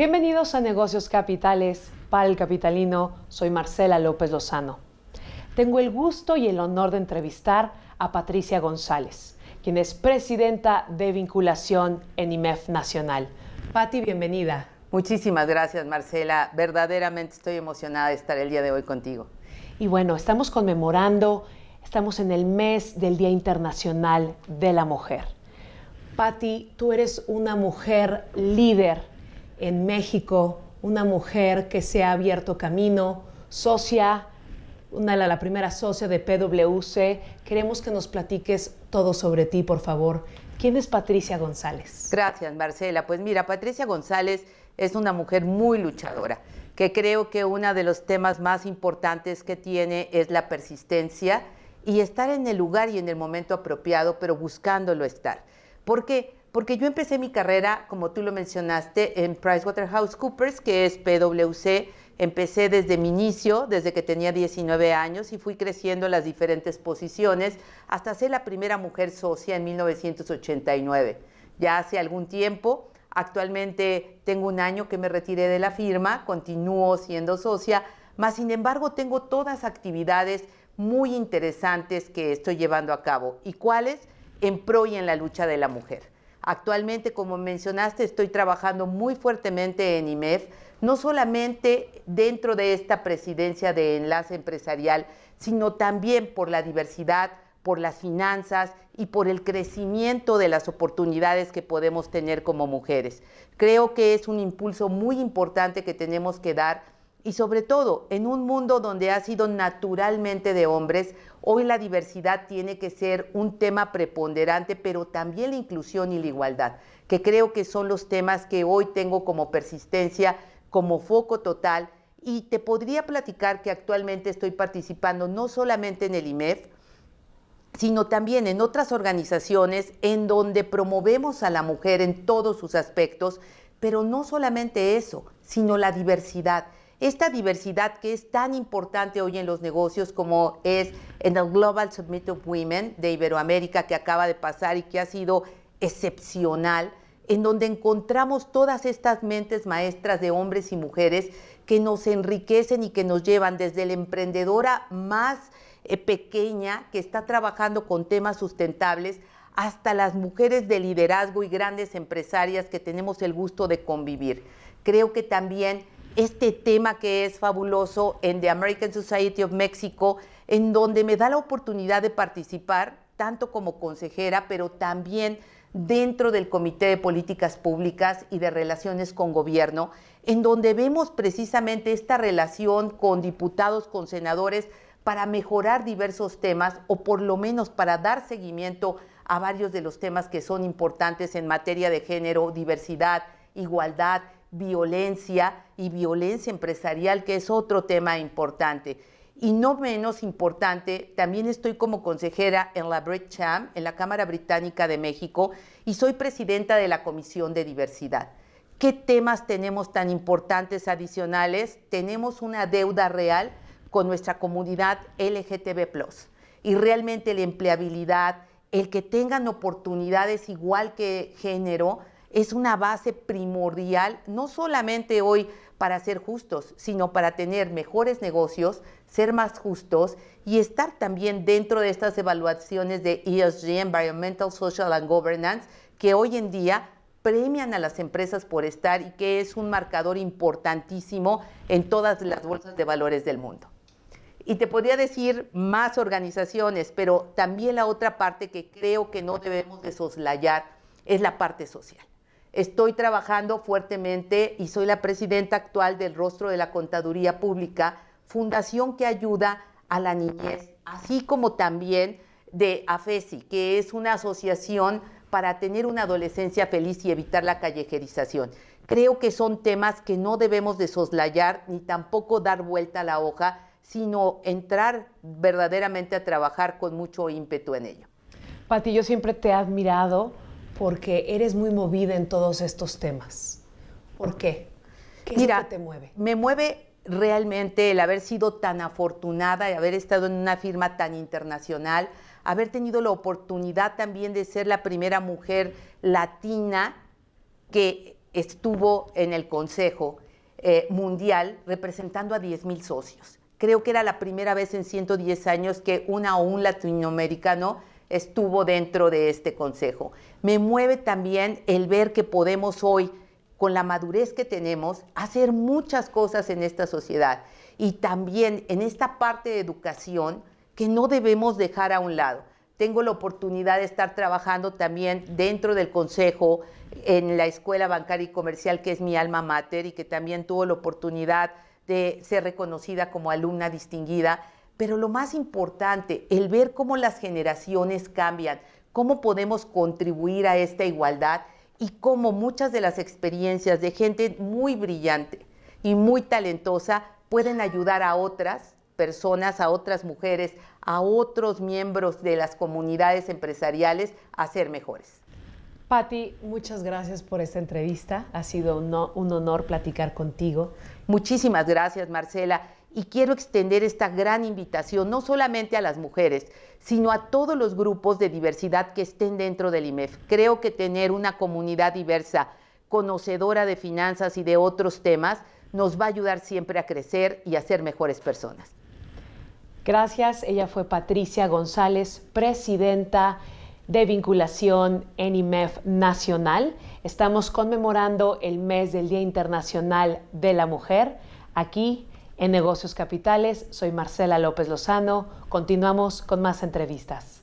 Bienvenidos a Negocios Capitales. Para el Capitalino, soy Marcela López Lozano. Tengo el gusto y el honor de entrevistar a Patricia González, quien es presidenta de vinculación en IMEF Nacional. Patti, bienvenida. Muchísimas gracias, Marcela. Verdaderamente estoy emocionada de estar el día de hoy contigo. Y bueno, estamos conmemorando, estamos en el mes del Día Internacional de la Mujer. Patti, tú eres una mujer líder en México, una mujer que se ha abierto camino, socia, una la, primera socia de PwC. Queremos que nos platiques todo sobre ti, por favor. ¿Quién es Patricia González? Gracias, Marcela. Pues mira, Patricia González es una mujer muy luchadora, que creo que uno de los temas más importantes que tiene es la persistencia y estar en el lugar y en el momento apropiado, pero buscándolo estar. Porque porque yo empecé mi carrera, como tú lo mencionaste, en PricewaterhouseCoopers, que es PwC. Empecé desde mi inicio, desde que tenía 19 años, y fui creciendo las diferentes posiciones hasta ser la primera mujer socia en 1989. Ya hace algún tiempo, actualmente tengo un año que me retiré de la firma, continúo siendo socia, mas sin embargo tengo todas actividades muy interesantes que estoy llevando a cabo. ¿Y cuáles? En pro y en la lucha de la mujer. Actualmente, como mencionaste, estoy trabajando muy fuertemente en IMEF, no solamente dentro de esta presidencia de enlace empresarial, sino también por la diversidad, por las finanzas y por el crecimiento de las oportunidades que podemos tener como mujeres. Creo que es un impulso muy importante que tenemos que dar y sobre todo en un mundo donde ha sido naturalmente de hombres, Hoy la diversidad tiene que ser un tema preponderante, pero también la inclusión y la igualdad, que creo que son los temas que hoy tengo como persistencia, como foco total. Y te podría platicar que actualmente estoy participando no solamente en el IMEF, sino también en otras organizaciones en donde promovemos a la mujer en todos sus aspectos, pero no solamente eso, sino la diversidad esta diversidad que es tan importante hoy en los negocios como es en el Global Summit of Women de Iberoamérica que acaba de pasar y que ha sido excepcional, en donde encontramos todas estas mentes maestras de hombres y mujeres que nos enriquecen y que nos llevan desde la emprendedora más eh, pequeña que está trabajando con temas sustentables hasta las mujeres de liderazgo y grandes empresarias que tenemos el gusto de convivir. Creo que también este tema que es fabuloso en The American Society of Mexico, en donde me da la oportunidad de participar, tanto como consejera, pero también dentro del Comité de Políticas Públicas y de Relaciones con Gobierno, en donde vemos precisamente esta relación con diputados, con senadores, para mejorar diversos temas o por lo menos para dar seguimiento a varios de los temas que son importantes en materia de género, diversidad, igualdad, violencia y violencia empresarial, que es otro tema importante. Y no menos importante, también estoy como consejera en la BRIC-CHAM, en la Cámara Británica de México, y soy presidenta de la Comisión de Diversidad. ¿Qué temas tenemos tan importantes adicionales? Tenemos una deuda real con nuestra comunidad LGTB y realmente la empleabilidad, el que tengan oportunidades igual que género, es una base primordial, no solamente hoy para ser justos, sino para tener mejores negocios, ser más justos y estar también dentro de estas evaluaciones de ESG, Environmental, Social and Governance, que hoy en día premian a las empresas por estar y que es un marcador importantísimo en todas las bolsas de valores del mundo. Y te podría decir más organizaciones, pero también la otra parte que creo que no debemos desoslayar es la parte social. Estoy trabajando fuertemente y soy la presidenta actual del Rostro de la Contaduría Pública, fundación que ayuda a la niñez, así como también de AFESI, que es una asociación para tener una adolescencia feliz y evitar la callejerización. Creo que son temas que no debemos desoslayar soslayar ni tampoco dar vuelta a la hoja, sino entrar verdaderamente a trabajar con mucho ímpetu en ello. Pati, yo siempre te he admirado porque eres muy movida en todos estos temas. ¿Por qué? ¿Qué Mira, es lo que te mueve? Me mueve realmente el haber sido tan afortunada, y haber estado en una firma tan internacional, haber tenido la oportunidad también de ser la primera mujer latina que estuvo en el Consejo eh, Mundial representando a 10.000 socios. Creo que era la primera vez en 110 años que una o un latinoamericano estuvo dentro de este consejo. Me mueve también el ver que podemos hoy, con la madurez que tenemos, hacer muchas cosas en esta sociedad y también en esta parte de educación que no debemos dejar a un lado. Tengo la oportunidad de estar trabajando también dentro del consejo en la Escuela Bancaria y Comercial, que es mi alma mater y que también tuvo la oportunidad de ser reconocida como alumna distinguida pero lo más importante, el ver cómo las generaciones cambian, cómo podemos contribuir a esta igualdad y cómo muchas de las experiencias de gente muy brillante y muy talentosa pueden ayudar a otras personas, a otras mujeres, a otros miembros de las comunidades empresariales a ser mejores. Patti, muchas gracias por esta entrevista. Ha sido un, un honor platicar contigo. Muchísimas gracias, Marcela y quiero extender esta gran invitación no solamente a las mujeres, sino a todos los grupos de diversidad que estén dentro del IMEF. Creo que tener una comunidad diversa, conocedora de finanzas y de otros temas, nos va a ayudar siempre a crecer y a ser mejores personas. Gracias. Ella fue Patricia González, presidenta de vinculación en IMEF Nacional. Estamos conmemorando el mes del Día Internacional de la Mujer aquí en Negocios Capitales, soy Marcela López Lozano. Continuamos con más entrevistas.